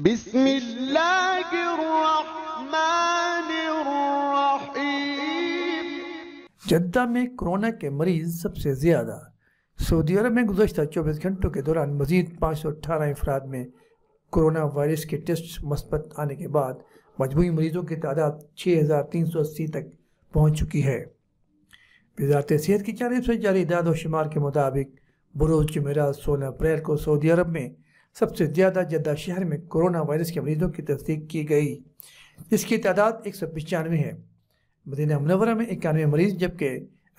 بسم الله जद्दा में कोरोना के मरीज सबसे ज़्यादा सऊदी अरब में गुजशत 24 घंटों के दौरान मजीद पाँच सौ अठारह अफराद में कोरोना वायरस के टेस्ट मस्बत आने के बाद मजमू मरीजों की तादाद छः हज़ार तीन सौ अस्सी तक पहुँच चुकी है वजारत सेहत की जानब से जारी दाद शुमार के मुताबिक बरोज जमेरा सोलह अप्रैल को सऊदी अरब में सबसे ज़्यादा जद्दा शहर में कोरोना वायरस के मरीजों की तस्दीक की गई इसकी तादाद एक सौ पचानवे है मदीना मनवरा में इक्यानवे मरीज जबकि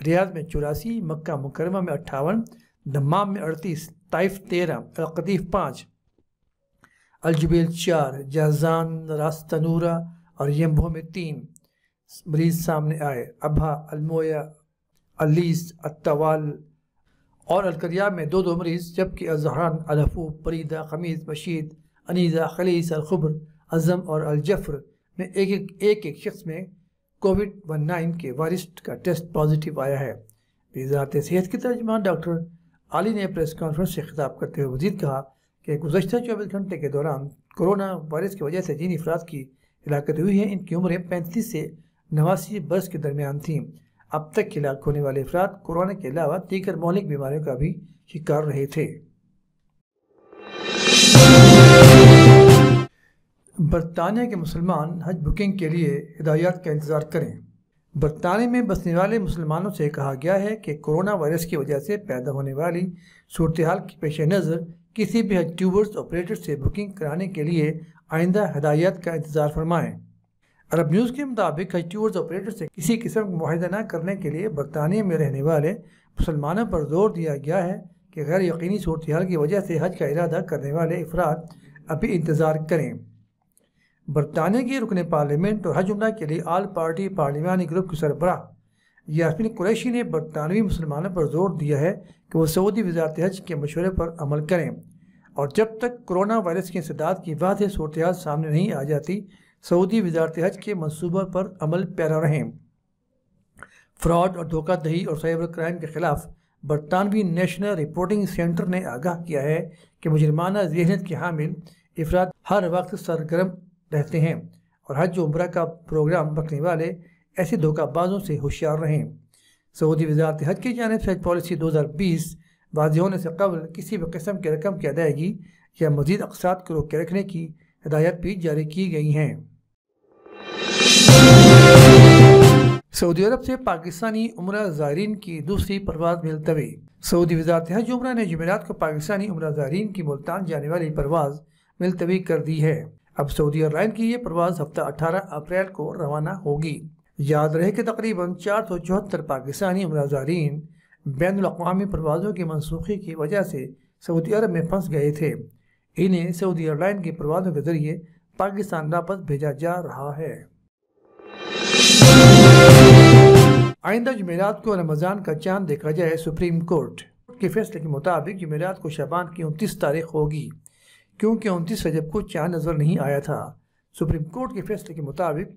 रियाद में चौरासी मक्का मुकरमा में अट्ठावन दमाम में अड़तीस ताइफ तेरह अलकदीफ पाँच अलजुबेल चार जहजान रास्तनूरा और यम्भो में तीन मरीज सामने आए अबा अलमोया अलीस अतवाल और अलकरिया में दो दो मरीज़ जबकि अजहरान अलफू परीदा खमीज़ बशीद अनीज़ा खलीस अलखब्र अज़म और अलजफ़र में एक एक एक एक शख्स में कोविड वन नाइन के वारिस्ट का टेस्ट पॉजिटिव आया है वजारत सेहत के तर्जमान डॉक्टर आली ने प्रेस कॉन्फ्रेंस से खिताब करते हुए मजीद कहा कि गुजशत चौबीस घंटे के दौरान कोरोना वायरस की वजह से जिन अफराद की हिलात हुई है इनकी उम्रें पैंतीस से नवासी बरस के दरमियान थीं अब तक के लाख होने वाले अफराद कोरोना के अलावा दीगर मौलिक बीमारियों का भी शिकार रहे थे बरतानिया के मुसलमान हज बुकिंग के लिए हदायत का इंतज़ार करें बरतानिया में बसने वाले मुसलमानों से कहा गया है कि कोरोना वायरस की वजह से पैदा होने वाली सूरत हाल की पेश नज़र किसी भी हज ट्यूबर्स ऑपरेटर से बुकिंग कराने के लिए आइंदा हदायत का इंतज़ार फरमाएँ अरब न्यूज़ के मुताबिक हज टूर्स ऑपरेटर से किसी किस्म का माहिदा न करने के लिए बरतानिया में रहने वाले मुसलमानों पर जोर दिया गया है कि गैर यकीनी सूरत की वजह से हज का इरादा करने वाले अफराद अभी इंतज़ार करें बरतानिया की रुकन पार्लियामेंट और हज उमरा के लिए आल पार्टी पार्लियामानी ग्रुप के सरबराह यासमिन कुरैशी ने बरतानवी मुसलमानों पर जोर दिया है कि वह सऊदी वजारत हज के मशवरे पर अमल करें और जब तक कोरोना वायरस के इंसदाद की वाद से सूरत सामने नहीं आ जाती सऊदी वजारत हज के मनसूबों पर अमल पैरा रहें फ्रॉड और धोखादही और साइबर क्राइम के खिलाफ बरतानवी नेशनल रिपोर्टिंग सेंटर ने आगाह किया है कि मुजरमाना जहनीत के हामिल अफराद हर वक्त सरगर्म रहते हैं और हज उम्र का प्रोग्राम रखने वाले ऐसे धोखाबाजों से होशियार रहें सऊदी वजारत हज की जानब से हज पॉलिसी दो हज़ार बीस वाजी होने से कबल किसी भी कस्म की रकम की अदायगी या मजीद अकसात को रोक के रखने की हदायत भी जारी की गई हैं सऊदी अरब से पाकिस्तानी उम्र जायरीन की दूसरी परवाज मुलतवी सऊदी वजारत हज उम्र ने जमेरात को पाकिस्तानी उम्र जायरीन की मुल्तान जाने वाली परवाज मुलतवी कर दी है अब सऊदी एयरलाइन की ये परवाज हफ्ता अठारह अप्रैल को रवाना होगी याद रहे कि तकरीबन चार सौ चौहत्तर पाकिस्तानी उम्र जायरीन बैन अवी परवाजों की मनसूखी की वजह से सऊदी अरब में फंस गए थे इन्हें सऊदी एयरलाइन की परवाजों के जरिए पाकिस्तान वापस भेजा जा रहा है आइंदा जमेरात को रमज़ान का चांद देखा जाए सुप्रीम कोर्ट के फैसले के मुताबिक जमेरात को शबान की उनतीस तारीख होगी क्योंकि उनतीस रजब को चांद नज़र नहीं आया था सुप्रीम कोर्ट के फैसले के मुताबिक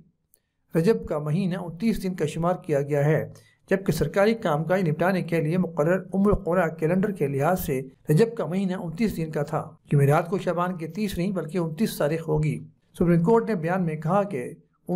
रजब का महीना उनतीस दिन का शुमार किया गया है जबकि सरकारी कामकाज निपटाने के लिए मुकर उम्र कुरा कैलेंडर के लिहाज से रजब का महीना उनतीस दिन का था जमेरात को शबान की तीस नहीं बल्कि उनतीस तारीख होगी सुप्रीम कोर्ट ने बयान में कहा कि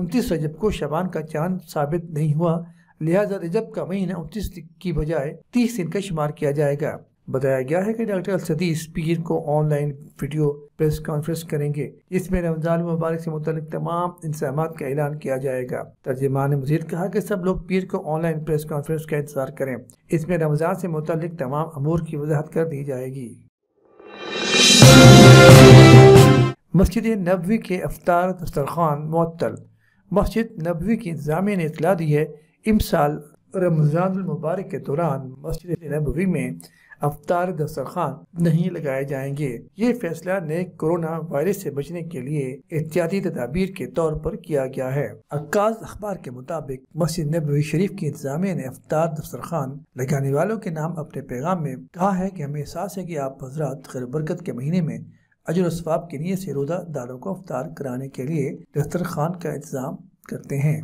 उनतीस रजब को शबान का चांद साबित नहीं हुआ लिहाजा रजब का महीना उनतीस की बजाय तीस दिन का शुमार किया जाएगा बताया गया है कि डॉक्टर सतीश पीर को ऑनलाइन वीडियो प्रेस कॉन्फ्रेंस करेंगे इसमें रमजान मुबारक से मुतल तमाम इंतजाम का ऐलान किया जाएगा तर्जमान ने मजीद कहा कि सब लोग पीर को ऑनलाइन प्रेस कॉन्फ्रेंस का इंतजार करें इसमें रमजान से मुतल तमाम अमूर की वजाहत कर दी जाएगी मस्जिद नबी के अफ्तार दस्तरखान मअतल मस्जिद नबी की इंतजामिया ने इतला दी है इमसाल रमज़ानमबारक के दौरान मस्जिद नबवी में अवतार दस्तरखान नहीं लगाए जाएंगे ये फैसला नए कोरोना वायरस से बचने के लिए एहतियाती तदाबीर के तौर पर किया गया है अक्काज अखबार के मुताबिक मस्जिद नबी शरीफ की इंतजामिया ने अवतार दस्तरखान लगाने वालों के नाम अपने पैगाम में कहा है कि हमें एहसास है कि आप हजरात खैर बरकत के महीने में अजर स्वाब के लिए से रोजा दारों को अवतार कराने के लिए दस्तरखान का इंतजाम करते हैं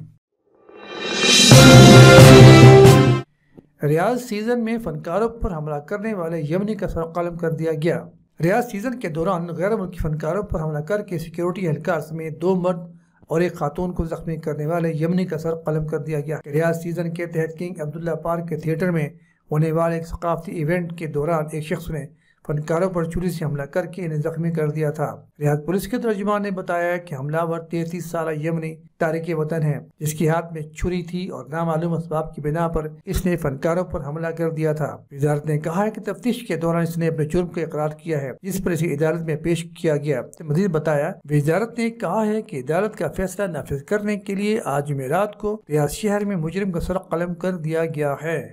रियाज सीजन में फनकारों पर हमला करने वाले यमनी का कलम कर दिया गया रियाज सीजन के दौरान गैर मुल्की फनकारों पर हमला करके सिक्योरिटी एहलकार समेत दो मर्द और एक खातून को जख्मी करने वाले यमनी का सर कलम कर दिया गया रियाज सीजन के तहत किंग अब्दुल्ला पार्क के थिएटर में होने वाले एक सकाफती इवेंट के दौरान एक शख्स ने फनकारों पर छुरी से हमला करके इन्हें जख्मी कर दिया था रियाद पुलिस के तर्जुमान ने बताया कि हमलावर तैतीस साल यमनी तारीख वतन है जिसके हाथ में छुरी थी और नामालूम इसबाब की बिना पर इसने फनकारों पर हमला कर दिया था वजारत ने कहा है कि तफ्तीश के दौरान इसने अपने जुर्म को इकरार किया है जिस पर इसे अदालत में पेश किया गया मजीद बताया वजारत ने कहा है की अदालत का फैसला नाफिज करने के लिए आज मेरा को रियाज शहर में मुजरिम का सर कलम कर दिया गया है